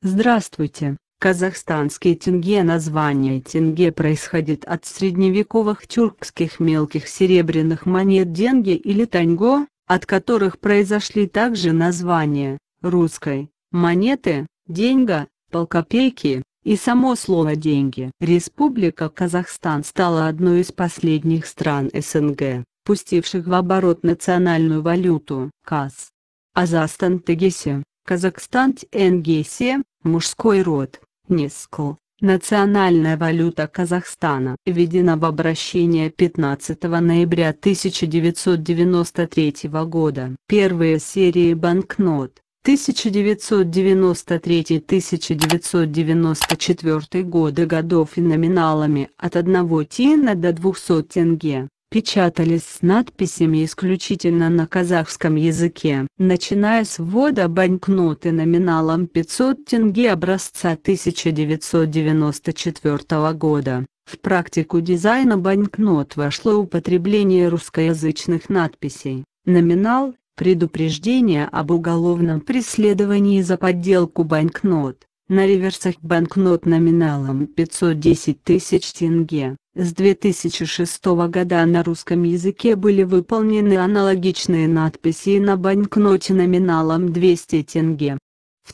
Здравствуйте! Казахстанские тенге Название тенге происходит от средневековых тюркских мелких серебряных монет деньги или таньго, от которых произошли также названия русской монеты, деньга, полкопейки и само слово «деньги». Республика Казахстан стала одной из последних стран СНГ, пустивших в оборот национальную валюту – каз. Азастан Тегесе, Казахстан Тенгесе, мужской род, Нискл, национальная валюта Казахстана введена в обращение 15 ноября 1993 года. Первые серии банкнот 1993-1994 годы годов и номиналами от 1 тена до 200 тенге печатались с надписями исключительно на казахском языке. Начиная с ввода банкноты номиналом 500 тенге образца 1994 года, в практику дизайна банкнот вошло употребление русскоязычных надписей, номинал, предупреждение об уголовном преследовании за подделку банкнот, на реверсах банкнот номиналом 510 тысяч тенге, с 2006 года на русском языке были выполнены аналогичные надписи на банкноте номиналом 200 тенге.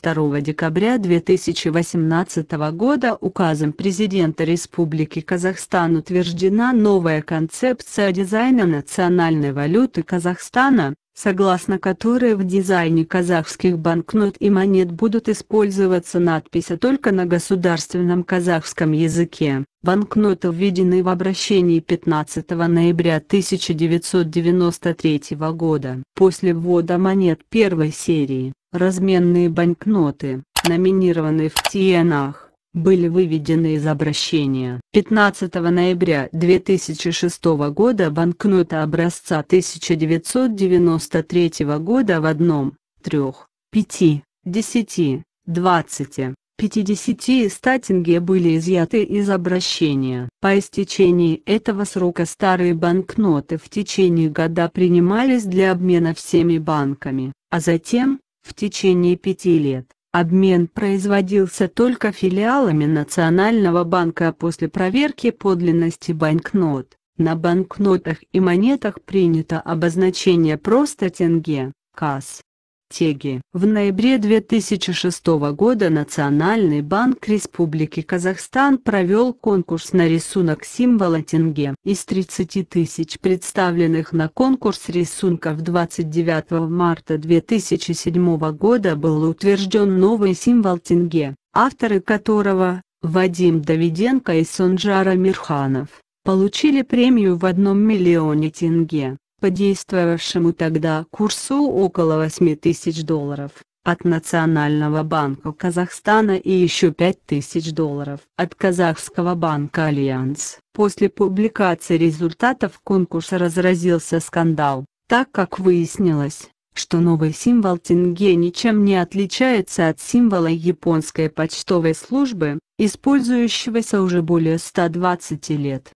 2 декабря 2018 года указом президента Республики Казахстан утверждена новая концепция дизайна национальной валюты Казахстана, согласно которой в дизайне казахских банкнот и монет будут использоваться надписи только на государственном казахском языке. Банкноты введены в обращении 15 ноября 1993 года. После ввода монет первой серии, разменные банкноты, номинированные в тиенах, были выведены из обращения. 15 ноября 2006 года банкнота образца 1993 года в одном, трех, пяти, десяти, двадцати, 50 статинге были изъяты из обращения. По истечении этого срока старые банкноты в течение года принимались для обмена всеми банками, а затем, в течение пяти лет, Обмен производился только филиалами Национального банка а после проверки подлинности банкнот. На банкнотах и монетах принято обозначение просто тенге, касс, Теги. В ноябре 2006 года Национальный банк Республики Казахстан провел конкурс на рисунок символа тенге. Из 30 тысяч представленных на конкурс рисунков 29 марта 2007 года был утвержден новый символ тенге, авторы которого – Вадим Давиденко и Сонжара Мирханов, получили премию в 1 миллионе тенге по действовавшему тогда курсу около 8 тысяч долларов от Национального банка Казахстана и еще 5 тысяч долларов от Казахского банка Альянс. После публикации результатов конкурса разразился скандал, так как выяснилось, что новый символ тенге ничем не отличается от символа японской почтовой службы, использующегося уже более 120 лет.